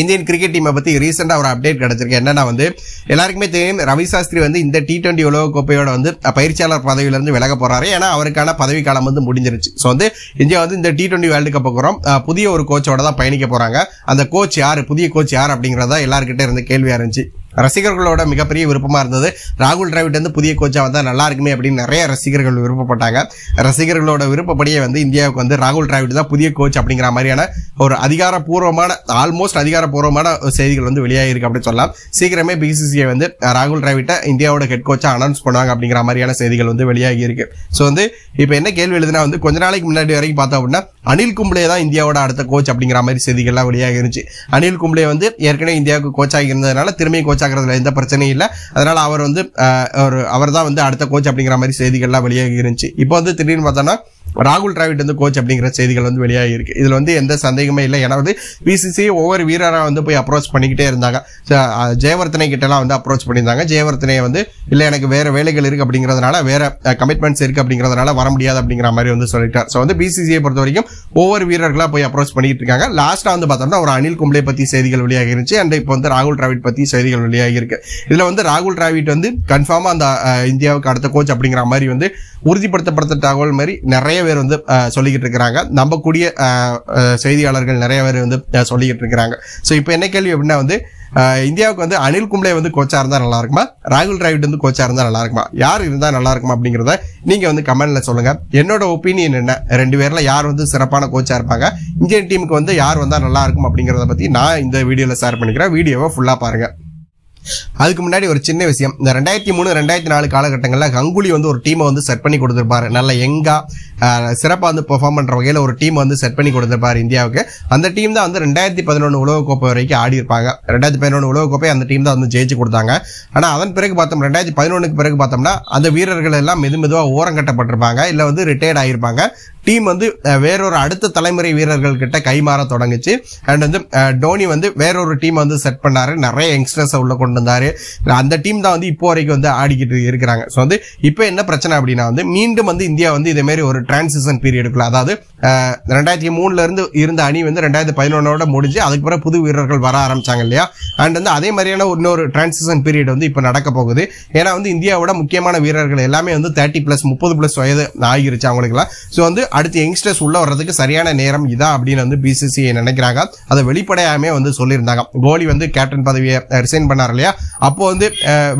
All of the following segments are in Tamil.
இந்தியன் கிரிக்கெட் டீமை பற்றி ரீசெண்டா ஒரு அப்டேட் கிடச்சிருக்கு என்னன்னா வந்து எல்லாருக்குமே தெரியும் ரவி சாஸ்திரி வந்து இந்த டி டுவெண்ட்டி உலக கோப்பையோட வந்து பயிற்சியாளர் பதவியிலேருந்து விலக போறாரு ஏன்னா அவருக்கான பதவி காலம் வந்து முடிஞ்சிருச்சு ஸோ வந்து இந்தியா வந்து இந்த டி டுவெண்ட்டி வேர்ல்டு கப் போகிறோம் புதிய ஒரு கோச்சோட தான் பயணிக்க போகிறாங்க அந்த கோச் யார் புதிய கோச் யார் அப்படிங்கிறதா எல்லாருக்கிட்ட இருந்து கேள்வியாக இருந்துச்சு ரசிகர்களோட மிகப்பெரிய விருப்பமாக இருந்தது ராகுல் வந்து புதிய கோச்சாக வந்தால் நல்லா இருக்குமே அப்படின்னு நிறைய ரசிகர்கள் விருப்பப்பட்டாங்க ரசிகர்களோட விருப்பப்படியே வந்து இந்தியாவுக்கு வந்து ராகுல் டிராவிட் தான் புதிய கோச் அப்படிங்கிற மாதிரியான ஒரு அதிகாரப்பூர்வமான ஆல்மோஸ்ட் அதிகாரப்பூர்வமான செய்திகள் வந்து வெளியாகிருக்கு அப்படின்னு சொல்லலாம் சீக்கிரமே பிசிசிஐ வந்து ராகுல் டிராவிட்டை இந்தியாவோட ஹெட் கோச்சாக அனௌன்ஸ் பண்ணுவாங்க அப்படிங்கிற மாதிரியான செய்திகள் வந்து வெளியாகி இருக்கு ஸோ வந்து இப்போ என்ன கேள்வி எழுதுனா வந்து கொஞ்ச நாளைக்கு முன்னாடி வரைக்கும் பார்த்தோம் அப்படின்னா அனில் கும்ளே தான் இந்தியாவோட அடுத்த கோச் அப்படிங்கிற மாதிரி செய்திகள்லாம் வெளியாக இருந்துச்சு அனில் கும்ளே வந்து ஏற்கனவே இந்தியாவுக்கு கோச்சாக இருந்ததுனால திரும்பி கோச் ஆகிறதுல எந்த பிரச்சனையும் இல்லை அதனால அவர் வந்து அவர் தான் வந்து அடுத்த கோச் அப்படிங்கிற மாதிரி செய்திகள்லாம் வெளியாகி இருந்துச்சு இப்போ வந்து திடீர்னு பார்த்தோன்னா ராகுல் டிராவிட் வந்து கோச் அப்படிங்கிற செய்திகள் வந்து வெளியாகி இருக்கு இதுல வந்து எந்த சந்தேகமே இல்லை ஏன்னா வந்து பிசிசி ஒவ்வொரு வீரராக வந்து போய் அப்ரோச் பண்ணிக்கிட்டே இருந்தாங்க ஜெயவர்த்தனை கிட்டலாம் வந்து அப்ரோச் பண்ணியிருந்தாங்க ஜெயவர்த்தனை வந்து இல்லை எனக்கு வேற வேலைகள் இருக்கு அப்படிங்கிறதுனால வேற கமிட்மெண்ட்ஸ் இருக்கு அப்படிங்கிறதுனால வர முடியாது அப்படிங்கிற மாதிரி வந்து சொல்லிட்டார் ஸோ வந்து பிசிசியை பொறுத்த வரைக்கும் ஒவ்வொரு வீரர்களாக போய் அப்ரோச் பண்ணிட்டு இருக்காங்க லாஸ்ட்டாக வந்து பார்த்தோம்னா ஒரு அனில் கும்ளே பற்றி செய்திகள் வெளியாகி இருந்துச்சு அண்ட் இப்போ வந்து ராகுல் டிராவிட் பற்றி செய்திகள் வெளியாகி இருக்கு இதில் வந்து ராகுல் டிராவிட் வந்து கன்ஃபார்மாக அந்த இந்தியாவுக்கு அடுத்த கோச் அப்படிங்கிற மாதிரி வந்து உறுதிப்படுத்தப்படுத்த தகவல் மாதிரி நிறைய பேர் வந்து சொல்லிக்கிட்டு இருக்கிறாங்க நம்பக்கூடிய செய்தியாளர்கள் நிறைய பேர் வந்து சொல்லிக்கிட்டு இருக்கிறாங்க ஸோ இப்போ என்ன கேள்வி அப்படின்னா வந்து இந்தியாவுக்கு வந்து அனில் கும்ளே வந்து கோச்சா இருந்தால் நல்லா இருக்குமா ராகுல் டிராவிட் வந்து கோச்சா இருந்தால் நல்லா இருக்குமா யார் இருந்தால் நல்லா இருக்குமா அப்படிங்கிறத நீங்கள் வந்து கமெண்ட்ல சொல்லுங்க என்னோட ஒப்பீனியன் என்ன ரெண்டு பேர்ல யார் வந்து சிறப்பான கோச்சா இருப்பாங்க இந்தியன் டீமுக்கு வந்து யார் வந்தால் நல்லா இருக்கும் அப்படிங்கிறத பற்றி நான் இந்த வீடியோவில் ஷேர் பண்ணிக்கிறேன் வீடியோவை ஃபுல்லாக பாருங்கள் அதுக்கு முன்னாடி ஒரு சின்ன விஷயம் இந்த ரெண்டாயிரத்தி மூணு ரெண்டாயிரத்தி நாலு காலகட்டங்களில் கங்குலி வந்து ஒரு டீமை வந்து செட் பண்ணி கொடுத்துருப்பாரு நல்ல எங்கா சிறப்பாக வந்து பெர்ஃபார்ம் பண்ணுற வகையில் ஒரு டீம் வந்து செட் பண்ணி கொடுத்துருப்பாரு இந்தியாவுக்கு அந்த டீம் தான் வந்து ரெண்டாயிரத்தி பதினொன்று உலகக்கோப்பை வரைக்கும் ஆடி இருப்பாங்க ரெண்டாயிரத்தி பதினொன்று உலகக்கோப்பை அந்த டீம் தான் வந்து ஜெயிச்சு கொடுத்தாங்க ஆனால் அதன் பிறகு பார்த்தோம் ரெண்டாயிரத்தி பதினொன்றுக்கு பிறகு பார்த்தோம்னா அந்த வீரர்கள் எல்லாம் மெது மெதுவாக ஓரம் கட்டப்பட்டிருப்பாங்க இல்லை வந்து ரிட்டையர்ட் ஆகியிருப்பாங்க டீம் வந்து வேறொரு அடுத்த தலைமுறை வீரர்கள் கிட்ட கைமாற தொடங்குச்சு அண்ட் வந்து டோனி வந்து வேறொரு டீம் வந்து செட் பண்ணாரு நிறைய யங்ஸ்டர்ஸை உள்ள கொண்டு வந்தாரு அந்த டீம் தான் வந்து இப்போ வரைக்கும் வந்து ஆடிக்கிட்டு இருக்கிறாங்க ஸோ வந்து இப்போ என்ன பிரச்சனை அப்படின்னா வந்து மீண்டும் வந்து இந்தியா வந்து இதே மாதிரி ஒரு டிரான்சிஷன் பீரியடுக்குள்ள அதாவது ரெண்டாயிரத்தி மூணுல இருந்து இருந்த அணி வந்து ரெண்டாயிரத்தி பதினொன்னோட முடிஞ்சு அதுக்கப்புறம் புது வீரர்கள் வர ஆரம்பிச்சாங்க இல்லையா அண்ட் வந்து அதே மாதிரியான இன்னொரு டிரான்சிஷன் பீரியட் வந்து இப்போ நடக்க போகுது ஏன்னா வந்து இந்தியாவோட முக்கியமான வீரர்கள் எல்லாமே வந்து தேர்ட்டி பிளஸ் முப்பது பிளஸ் வயது ஆகிருச்சு அவங்களுக்குலாம் ஸோ வந்து அடுத்து யங்ஸ்டர்ஸ் உள்ள வர்றதுக்கு சரியான நேரம் இதான் அப்படின்னு வந்து பிசிசிஐ நினைக்கிறாங்க அதை வெளிப்படையாமே வந்து சொல்லியிருந்தாங்க கோலி வந்து கேப்டன் பதவியை ரிசைன் பண்ணார் இல்லையா அப்போ வந்து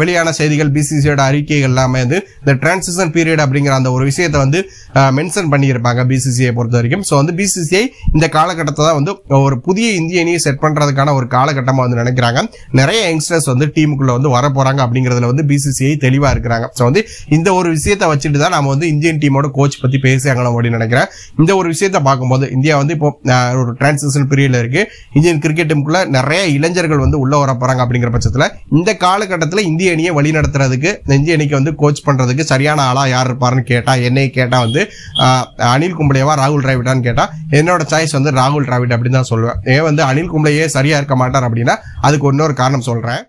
வெளியான செய்திகள் பிசிசியோட அறிக்கைகள் எல்லாமே வந்து இந்த டிரான்சிஷன் பீரியட் அப்படிங்கிற அந்த ஒரு விஷயத்தை வந்து மென்ஷன் பண்ணியிருப்பாங்க பிசிசிஐ பொறுத்த வரைக்கும் ஸோ வந்து பிசிசிஐ இந்த காலகட்டத்தை தான் வந்து ஒரு புதிய இந்திய அணியை செட் பண்ணுறதுக்கான ஒரு காலகட்டமாக வந்து நினைக்கிறாங்க நிறைய யங்ஸ்டர்ஸ் வந்து டீமுக்குள்ளே வந்து வர போகிறாங்க அப்படிங்கிறதுல வந்து பிசிசிஐ தெளிவாக இருக்கிறாங்க ஸோ வந்து இந்த ஒரு விஷயத்தை வச்சுட்டு தான் நம்ம வந்து இந்தியன் டீமோட கோச் பற்றி அங்கே அப்படின்னு நினைக்கிறேன் இந்த ஒரு விஷயத்தை பார்க்கும்போது இந்தியா வந்து இப்போ ஒரு டிரான்சிஷன் பீரியட்ல இருக்கு இந்தியன் கிரிக்கெட் டீமுக்குள்ள நிறைய இளைஞர்கள் வந்து உள்ள வர போறாங்க அப்படிங்கிற பட்சத்தில் இந்த காலகட்டத்தில் இந்திய அணியை வழி நடத்துறதுக்கு இந்திய அணிக்கு வந்து கோச் பண்றதுக்கு சரியான ஆளா யார் இருப்பாருன்னு கேட்டா என்னை கேட்டா வந்து அனில் கும்பலேவா ராகுல் டிராவிடான்னு கேட்டா என்னோட சாய்ஸ் வந்து ராகுல் டிராவிட் அப்படின்னு தான் சொல்லுவேன் ஏன் வந்து அனில் கும்பலேயே சரியா இருக்க மாட்டார் அப்படின்னா அதுக்கு இன்னொரு காரணம் சொல்றேன்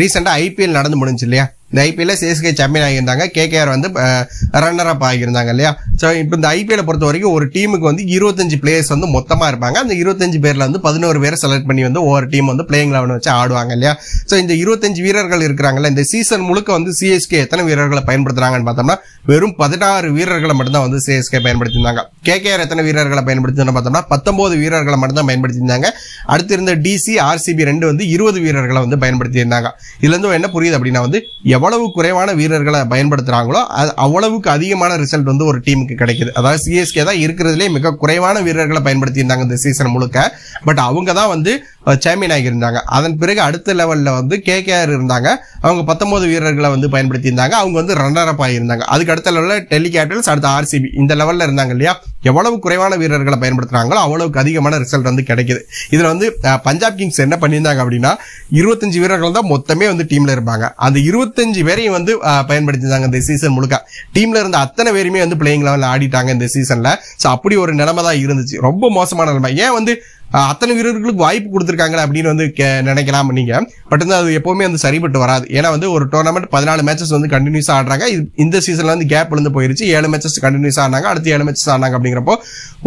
ரீசெண்டாக ஐபிஎல் நடந்து முடிஞ்சு இல்லையா இந்த ஐபிஎல்ல சிஎஸ்கே சாம்பியன் ஆகியிருந்தாங்க கேகேஆர் வந்து ரன்னர் அப் ஆகியிருந்தாங்க இல்லையா ஸோ இப்போ இந்த ஐபிஎல் பொறுத்த வரைக்கும் ஒரு டீமுக்கு வந்து இருபத்தஞ்சு பிளேயர்ஸ் வந்து மொத்தமாக இருப்பாங்க அந்த இருபத்தஞ்சு பேரில் வந்து பதினோரு பேரை செலக்ட் பண்ணி வந்து ஒவ்வொரு டீம் வந்து பிளேயிங் லெவன் வச்சு ஆடுவாங்க இல்லையா ஸோ இந்த இருபத்தஞ்சு வீரர்கள் இருக்கிறாங்கல்ல இந்த சீசன் முழுக்க வந்து சிஎஸ்கே எத்தனை வீரர்களை பயன்படுத்துறாங்கன்னு பார்த்தோம்னா வெறும் பதினாறு வீரர்களை மட்டும்தான் வந்து சிஎஸ்கே பயன்படுத்தியிருந்தாங்க கேகேஆர் எத்தனை வீரர்களை பயன்படுத்தினோம்னு பார்த்தோம்னா பத்தொன்பது வீரர்களை மட்டும்தான் பயன்படுத்தியிருந்தாங்க அடுத்து இருந்த டிசி ஆர்சிபி ரெண்டு வந்து இருபது வீரர்களை வந்து பயன்படுத்தியிருந்தாங்க இதுலேருந்து என்ன புரியுது அப்படின்னா வந்து எவ்வளவு குறைவான வீரர்களை பயன்படுத்துகிறாங்களோ அது அவ்வளவுக்கு அதிகமான ரிசல்ட் வந்து ஒரு டீமுக்கு கிடைக்குது அதாவது சிஎஸ்கே தான் இருக்கிறதுலே மிக குறைவான வீரர்களை பயன்படுத்தியிருந்தாங்க இந்த சீசன் முழுக்க பட் அவங்க தான் வந்து சாம்பியன் ஆகியிருந்தாங்க அதன் பிறகு அடுத்த லெவலில் வந்து கேகேஆர் இருந்தாங்க அவங்க பத்தொன்பது வீரர்களை வந்து பயன்படுத்தியிருந்தாங்க அவங்க வந்து ரன்னர் அப் ஆகியிருந்தாங்க அதுக்கு அடுத்த லெவலில் டெல்லி கேபிட்டல்ஸ் அடுத்த ஆர்சிபி இந்த லெவலில் இருந்தாங்க இல்லையா எவ்வளவு குறைவான வீரர்களை பயன்படுத்துகிறாங்களோ அவ்வளவுக்கு அதிகமான ரிசல்ட் வந்து கிடைக்குது இதில் வந்து பஞ்சாப் கிங்ஸ் என்ன பண்ணியிருந்தாங்க அப்படின்னா இருபத்தஞ்சு வீரர்கள் தான் மொத்தமே வந்து டீமில் இருப்பாங்க அந்த இருபத்தஞ்சு பதினஞ்சு பேரையும் வந்து பயன்படுத்தியிருந்தாங்க இந்த சீசன் முழுக்க டீம்ல இருந்த அத்தனை பேருமே வந்து பிளேயிங் லெவலில் ஆடிட்டாங்க இந்த சீசன்ல ஸோ அப்படி ஒரு நிலைமை தான் இருந்துச்சு ரொம்ப மோசமான நிலைமை ஏன் வந்து அத்தனை வீரர்களுக்கு வாய்ப்பு கொடுத்துருக்காங்க அப்படின்னு வந்து நினைக்கலாம் நீங்க பட் வந்து அது எப்பவுமே வந்து சரிபட்டு வராது ஏன்னா வந்து ஒரு டோர்னமெண்ட் பதினாலு மேட்சஸ் வந்து கண்டினியூஸ் ஆடுறாங்க இந்த சீசன்ல வந்து கேப் விழுந்து போயிருச்சு ஏழு மேட்சஸ் கண்டினியூஸ் ஆனாங்க அடுத்து ஏழு மேட்சஸ் ஆனாங்க அப்படிங்கிறப்போ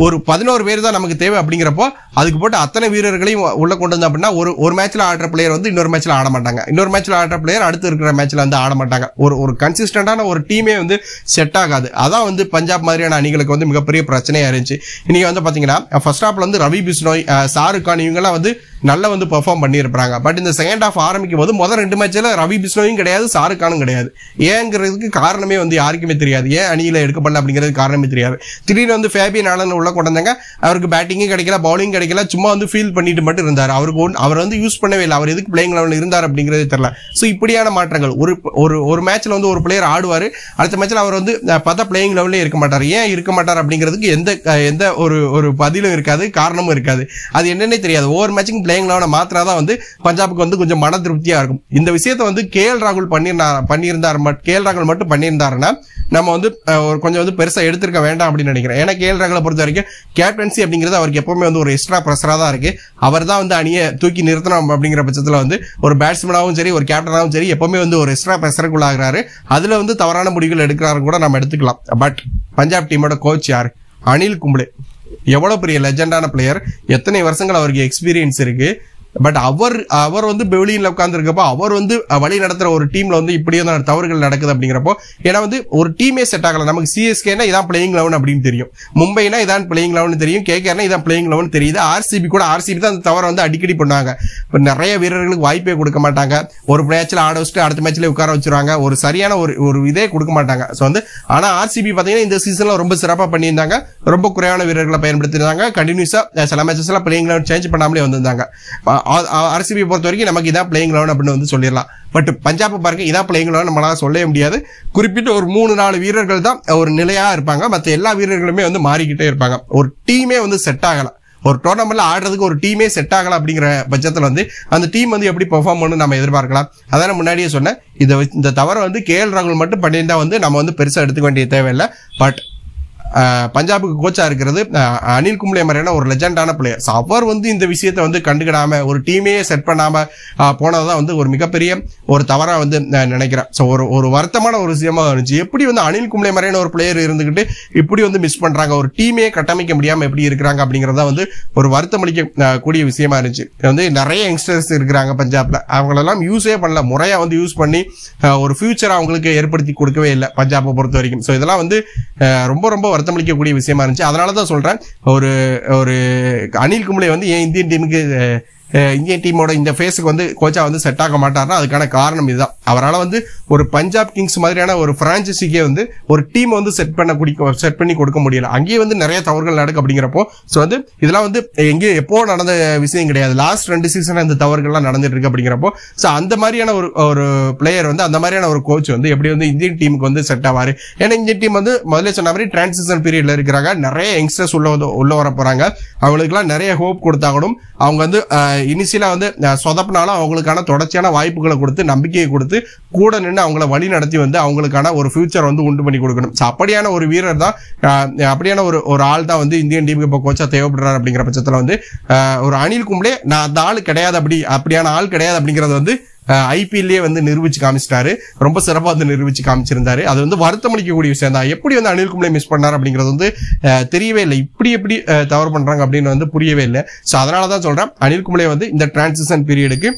ஒரு பதினோரு பேர் தான் நமக்கு தேவை அப்படிங்கிறப்போ அதுக்கு போட்டு அத்தனை வீரர்களையும் உள்ள கொண்டு வந்து அப்படின்னா ஒரு ஒரு மேட்ச்ல ஆடுற பிளேயர் வந்து இன்னொரு மேட்ச்ல ஆட மாட்டாங்க இன்னொரு மேட்ச்ல ஆடுற பிளேயர் அடுத்து இருக்கிற மேட்ச்ல வந்து ஆட மாட்டாங்க ஒரு ஒரு கன்சிஸ்டன்டான ஒரு டீமே வந்து செட் ஆகாது அதான் வந்து பஞ்சாப் மாதிரியான அணிகளுக்கு வந்து மிகப்பெரிய பிரச்சனையா இருந்துச்சு இன்னைக்கு வந்து பாத்தீங்கன்னா ஃபர்ஸ்ட் ஆப்ல வந்து ரவி பிஸ்னோய் ஷாருக் கான் இவங்கெல்லாம் வந்து நல்லா வந்து பெர்ஃபார்ம் பண்ணியிருப்பாங்க பட் இந்த செகண்ட் ஆஃப் ஆரம்பிக்கும் போது முதல் ரெண்டு மேட்ச்சில் ரவி பிஸ்னோயும் கிடையாது ஷாருக் கானும் கிடையாது ஏங்கிறதுக்கு காரணமே வந்து யாருக்குமே தெரியாது ஏன் அணியில் எடுக்கப்படல அப்படிங்கிறது காரணமே தெரியாது திடீர்னு வந்து ஃபேபியன் ஆலன் உள்ள கொண்டாந்தாங்க அவருக்கு பேட்டிங்கும் கிடைக்கல பவுலிங் கிடைக்கல சும்மா வந்து ஃபீல் பண்ணிட்டு மட்டும் இருந்தார் அவருக்கு ஒன் அவர் வந்து யூஸ் பண்ணவே இல்லை அவர் எதுக்கு பிளேயிங் லெவலில் இருந்தார் அப்படிங்கிறது தெரியல ஸோ இப்படியான மாற்றங்கள் ஒரு ஒரு ஒரு மேட்ச்சில் வந்து ஒரு பிளேயர் ஆடுவார் அடுத்த மேட்ச்சில் அவர் வந்து பார்த்தா பிளேயிங் லெவலே இருக்க மாட்டார் ஏன் இருக்க மாட்டார் அப்படிங்கிறதுக்கு எந்த எந்த ஒரு ஒரு பதிலும் இருக்காது காரணமும் இருக்காது அது என்னன்னே தெரியாது ஒவ்வொரு மேட்சிங் பிளேயிங் லெவனை மாத்திரா தான் வந்து பஞ்சாபுக்கு வந்து கொஞ்சம் மன திருப்தியா இருக்கும் இந்த விஷயத்த வந்து கே எல் ராகுல் பண்ணிருந்தா பண்ணியிருந்தார் கே எல் ராகுல் மட்டும் பண்ணியிருந்தாருன்னா நம்ம வந்து ஒரு கொஞ்சம் வந்து பெருசா எடுத்திருக்க வேண்டாம் அப்படின்னு நினைக்கிறேன் ஏன்னா கே எல் ராகுலை பொறுத்த வரைக்கும் கேப்டன்சி அப்படிங்கிறது அவருக்கு எப்பவுமே வந்து ஒரு எக்ஸ்ட்ரா பிரஷரா தான் இருக்கு அவர் தான் வந்து அணியை தூக்கி நிறுத்தணும் அப்படிங்கிற பட்சத்தில் வந்து ஒரு பேட்ஸ்மேனாகவும் சரி ஒரு கேப்டனாகவும் சரி எப்பவுமே வந்து ஒரு எக்ஸ்ட்ரா ஆகிறாரு அதுல வந்து தவறான முடிவுகள் எடுக்கிறாரு கூட நம்ம எடுத்துக்கலாம் பட் பஞ்சாப் டீமோட கோச் யார் அனில் கும்ளே எவ்வளோ பெரிய லெஜெண்டான பிளேயர் எத்தனை வருஷங்கள் அவருக்கு எக்ஸ்பீரியன்ஸ் இருக்குது பட் அவர் அவர் வந்து வெளியில் உட்காந்துருக்கப்போ அவர் வந்து வழி நடத்துகிற ஒரு டீமில் வந்து இப்படியே தான் தவறுகள் நடக்குது அப்படிங்கிறப்போ ஏன்னா வந்து ஒரு டீமே செட் ஆகலை நமக்கு சிஎஸ்கேனா இதான் பிளேயிங் லெவன் அப்படின்னு தெரியும் மும்பைனா இதான் பிளேயிங் லெவன் தெரியும் கேகேனா இதான் பிளேயிங் லெவன் தெரியுது ஆர்சிபி கூட ஆர்சிபி தான் அந்த தவறை வந்து அடிக்கடி பண்ணாங்க இப்போ நிறைய வீரர்களுக்கு வாய்ப்பே கொடுக்க மாட்டாங்க ஒரு மேட்ச்சில் ஆட வச்சுட்டு அடுத்த மேட்ச்ல உட்கார வச்சுருவாங்க ஒரு சரியான ஒரு ஒரு இதே கொடுக்க மாட்டாங்க ஸோ வந்து ஆனால் ஆர்சிபி பார்த்தீங்கன்னா இந்த சீசனில் ரொம்ப சிறப்பாக பண்ணியிருந்தாங்க ரொம்ப குறைவான வீரர்களை பயன்படுத்தியிருந்தாங்க கண்டினியூஸாக சில மேட்சஸ்லாம் பிளேயிங் லெவன் சேஞ்ச் பண்ணாமலே வந்திருந்தாங்க ஆர்சிபி பொறுத்த வரைக்கும் நமக்கு இதான் பிளேயிங் லெவன் அப்படின்னு வந்து சொல்லிடலாம் பட் பஞ்சாப் பாருங்க இதான் பிளேயிங் லெவன் நம்மளால சொல்லவே முடியாது குறிப்பிட்ட ஒரு மூணு நாலு வீரர்கள் தான் ஒரு நிலையாக இருப்பாங்க மற்ற எல்லா வீரர்களுமே வந்து மாறிக்கிட்டே இருப்பாங்க ஒரு டீமே வந்து செட் ஆகலாம் ஒரு டோர்னமெண்ட்ல ஆடுறதுக்கு ஒரு டீமே செட் ஆகலாம் அப்படிங்கிற பட்சத்தில் வந்து அந்த டீம் வந்து எப்படி பெர்ஃபார்ம் பண்ணணும் நம்ம எதிர்பார்க்கலாம் அதான் முன்னாடியே சொன்னேன் இந்த தவறை வந்து கே எல் ராகுல் மட்டும் பண்ணியிருந்தா வந்து நம்ம வந்து பெருசாக எடுத்துக்க வேண்டிய தேவையில்லை பட் பஞ்சாபுக்கு கோச்சா இருக்கிறது அனில் கும்ளே மாதிரியான ஒரு லெஜண்டான பிளேயர் அவர் வந்து இந்த விஷயத்தை வந்து கண்டுக்கிடாம ஒரு டீமே செட் பண்ணாம போனதுதான் வந்து ஒரு மிகப்பெரிய ஒரு தவறா வந்து நினைக்கிறேன் ஸோ ஒரு ஒரு வருத்தமான ஒரு விஷயமா இருந்துச்சு எப்படி வந்து அனில் கும்ளே மாதிரியான ஒரு பிளேயர் இருந்துகிட்டு இப்படி வந்து மிஸ் பண்றாங்க ஒரு டீமே கட்டமைக்க முடியாம எப்படி இருக்கிறாங்க அப்படிங்கறத வந்து ஒரு வருத்தம் அளிக்க கூடிய விஷயமா இருந்துச்சு வந்து நிறைய யங்ஸ்டர்ஸ் இருக்கிறாங்க பஞ்சாப்ல அவங்களெல்லாம் யூஸே பண்ணல முறையா வந்து யூஸ் பண்ணி ஒரு ஃபியூச்சர் அவங்களுக்கு ஏற்படுத்தி கொடுக்கவே இல்லை பஞ்சாபை பொறுத்த வரைக்கும் ஸோ இதெல்லாம் வந்து ரொம்ப ரொம்ப வருத்தமளிக்கக்கூடிய விஷயமா இருந்துச்சு அதனால தான் சொல்கிறேன் ஒரு ஒரு அனில் கும்ளே வந்து ஏன் இந்தியன் டீமுக்கு இந்தியன் டீமோட இந்த ஃபேஸுக்கு வந்து கோச்சா வந்து செட் ஆக மாட்டார்னா அதுக்கான காரணம் இதுதான் அவரால் வந்து ஒரு பஞ்சாப் கிங்ஸ் மாதிரியான ஒரு ஃப்ரான்ச்சைசிக்கே வந்து ஒரு டீம் வந்து செட் பண்ண குடிக்க செட் பண்ணி கொடுக்க முடியல அங்கேயே வந்து நிறைய தவறுகள் நடக்கு அப்படிங்கிறப்போ ஸோ வந்து இதெல்லாம் வந்து எங்கேயும் எப்போ நடந்த விஷயம் கிடையாது லாஸ்ட் ரெண்டு சீசன் இந்த தவறுகள்லாம் நடந்துட்டு இருக்கு அப்படிங்கிறப்போ ஸோ அந்த மாதிரியான ஒரு ஒரு பிளேயர் வந்து அந்த மாதிரியான ஒரு கோச் வந்து எப்படி வந்து இந்தியன் டீமுக்கு வந்து செட் ஆவார் ஏன்னா இந்தியன் டீம் வந்து முதல்ல சொன்ன மாதிரி டிரான்சிஷன் பீரியட்ல இருக்கிறாங்க நிறைய யங்ஸ்டர்ஸ் உள்ள உள்ள வர போறாங்க அவங்களுக்குலாம் நிறைய ஹோப் கொடுத்தாகணும் அவங்க வந்து இனிஷியலாக வந்து சொதப்பினாலும் அவங்களுக்கான தொடர்ச்சியான வாய்ப்புகளை கொடுத்து நம்பிக்கையை கொடுத்து கூட நின்று அவங்கள வழி நடத்தி வந்து அவங்களுக்கான ஒரு ஃபியூச்சர் வந்து உண்டு பண்ணி கொடுக்கணும் ஸோ அப்படியான ஒரு வீரர் தான் அப்படியான ஒரு ஒரு ஆள் தான் வந்து இந்தியன் டீமுக்கு இப்போ கோச்சா தேவைப்படுறாரு அப்படிங்கிற பட்சத்தில் வந்து ஒரு அணில் கும்பலே நான் அந்த ஆள் கிடையாது அப்படி அப்படியான ஆள் கிடையாது அப்படிங்கிறது வந்து ஐபிஎல்லே வந்து நிரூபிச்சு காமிச்சிட்டாரு ரொம்ப சிறப்பாக வந்து நிரூபிச்சு காமிச்சிருந்தாரு அது வந்து வருத்தம் அளிக்கக்கூடிய விஷயம் தான் எப்படி வந்து அனில் கும்ளே மிஸ் பண்ணார் அப்படிங்கிறது வந்து தெரியவே இல்லை இப்படி எப்படி தவறு பண்ணுறாங்க அப்படின்னு வந்து புரியவே இல்லை ஸோ அதனால தான் சொல்கிறேன் அனில் கும்ளே வந்து இந்த டிரான்சிஷன் பீரியடுக்கு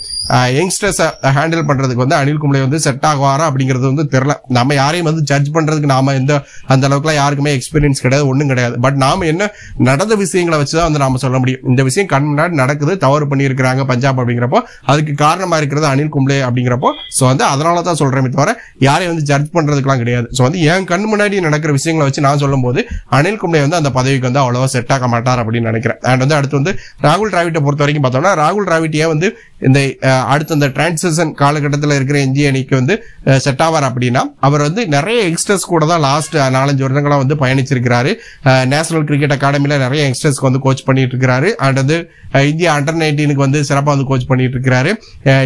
யங்ஸ்டர்ஸை ஹேண்டில் பண்ணுறதுக்கு வந்து அனில் கும்ளே வந்து செட் ஆகுவாரா அப்படிங்கிறது வந்து தெரில நம்ம யாரையும் வந்து ஜட்ஜ் பண்ணுறதுக்கு நாம எந்த அந்த அளவுக்குலாம் யாருக்குமே எக்ஸ்பீரியன்ஸ் கிடையாது ஒன்றும் கிடையாது பட் நாம என்ன நடந்த விஷயங்களை வச்சு தான் வந்து நாம சொல்ல முடியும் இந்த விஷயம் கண்ணாடி நடக்குது தவறு பண்ணியிருக்கிறாங்க பஞ்சாப் அப்படிங்கிறப்போ அதுக்கு காரணமாக இருக்கிறது அனில் இருக்கும்லே அப்படிங்கிறப்போ ஸோ வந்து அதனால தான் சொல்கிறேன் தவிர யாரையும் வந்து ஜட்ஜ் பண்ணுறதுக்குலாம் கிடையாது ஸோ வந்து என் கண் முன்னாடி நடக்கிற விஷயங்களை வச்சு நான் சொல்லும்போது அனில் கும்ளே வந்து அந்த பதவிக்கு வந்து அவ்வளோவா செட் ஆக மாட்டார் அப்படின்னு நினைக்கிறேன் அண்ட் வந்து அடுத்து வந்து ராகுல் டிராவிட்டை பொறுத்த வரைக்கும் பார்த்தோம்னா ராகுல் டிராவிட்டியே வந்து இந்த அடுத்த அந்த டிரான்சிஷன் காலகட்டத்தில் இருக்கிற இந்திய அணிக்கு வந்து செட் ஆவார் அப்படின்னா அவர் வந்து நிறைய யங்ஸ்டர்ஸ் கூட தான் லாஸ்ட் நாலஞ்சு வருடங்களாக வந்து பயணிச்சிருக்கிறாரு நேஷனல் கிரிக்கெட் அகாடமியில் நிறைய யங்ஸ்டர்ஸ்க்கு வந்து கோச் பண்ணிட்டு இருக்கிறாரு அண்ட் வந்து இந்தியா அண்டர் நைன்டீனுக்கு வந்து சிறப்பாக வந்து கோச் பண்ணிட்டு இருக்கிறாரு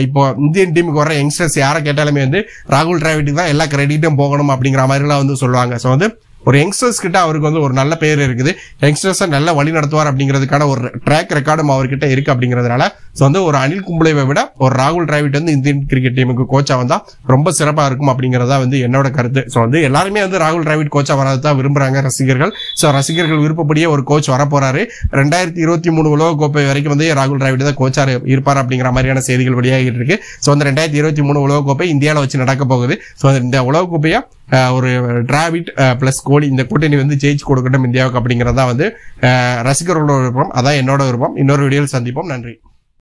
இப்போ இந்திய இந்தியன் டீமுக்கு வர யங்ஸ்டர்ஸ் யாரை கேட்டாலுமே வந்து ராகுல் டிராவிட்டுக்கு தான் எல்லா கிரெடிட்டும் போகணும் அப்படிங்கிற மாதிரிலாம் வந்து சொல்லுவாங்க ஸோ வந்து ஒரு யங்ஸ்டர்ஸ் கிட்ட அவருக்கு வந்து ஒரு நல்ல பேர் இருக்குது யங்ஸ்டர்ஸை நல்லா வழி நடத்துவார் அப்படிங்கிறதுக்கான ஒரு ட்ராக் ரெக்கார்டும் அவர்கிட்ட இருக்கு அப்படிங்கிறதுனால ஸோ வந்து ஒரு அனில் கும்பலேவை விட ஒரு ராகுல் டிராவிட் வந்து இந்தியன் கிரிக்கெட் டீமுக்கு கோச்சா வந்தா ரொம்ப சிறப்பாக இருக்கும் அப்படிங்கிறதா வந்து என்னோட கருத்து ஸோ வந்து எல்லாருமே வந்து ராகுல் டிராவிட் கோச்சா வராது தான் விரும்புறாங்க ரசிகர்கள் ஸோ ரசிகர்கள் விருப்பப்படியே ஒரு கோச் வர போறாரு ரெண்டாயிரத்தி இருபத்தி மூணு உலக கோப்பை வரைக்கும் வந்து ராகுல் டிராவிட் தான் கோச்சா இருப்பார் அப்படிங்கிற மாதிரியான செய்திகள் வெளியாகிட்டு இருக்கு ஸோ வந்து ரெண்டாயிரத்தி இருபத்தி மூணு உலக கோப்பை இந்தியாவில் வச்சு நடக்க போகுது ஸோ இந்த உலக கோப்பையா ஒரு டிராவிட் பிளஸ் கோலி இந்த கூட்டணி வந்து ஜெயிச்சு கொடுக்கட்டும் இந்தியாவுக்கு அப்படிங்கிறதா வந்து ரசிகர்களோட விருப்பம் அதான் என்னோட விருப்பம் இன்னொரு வீடியோவில் சந்திப்போம் நன்றி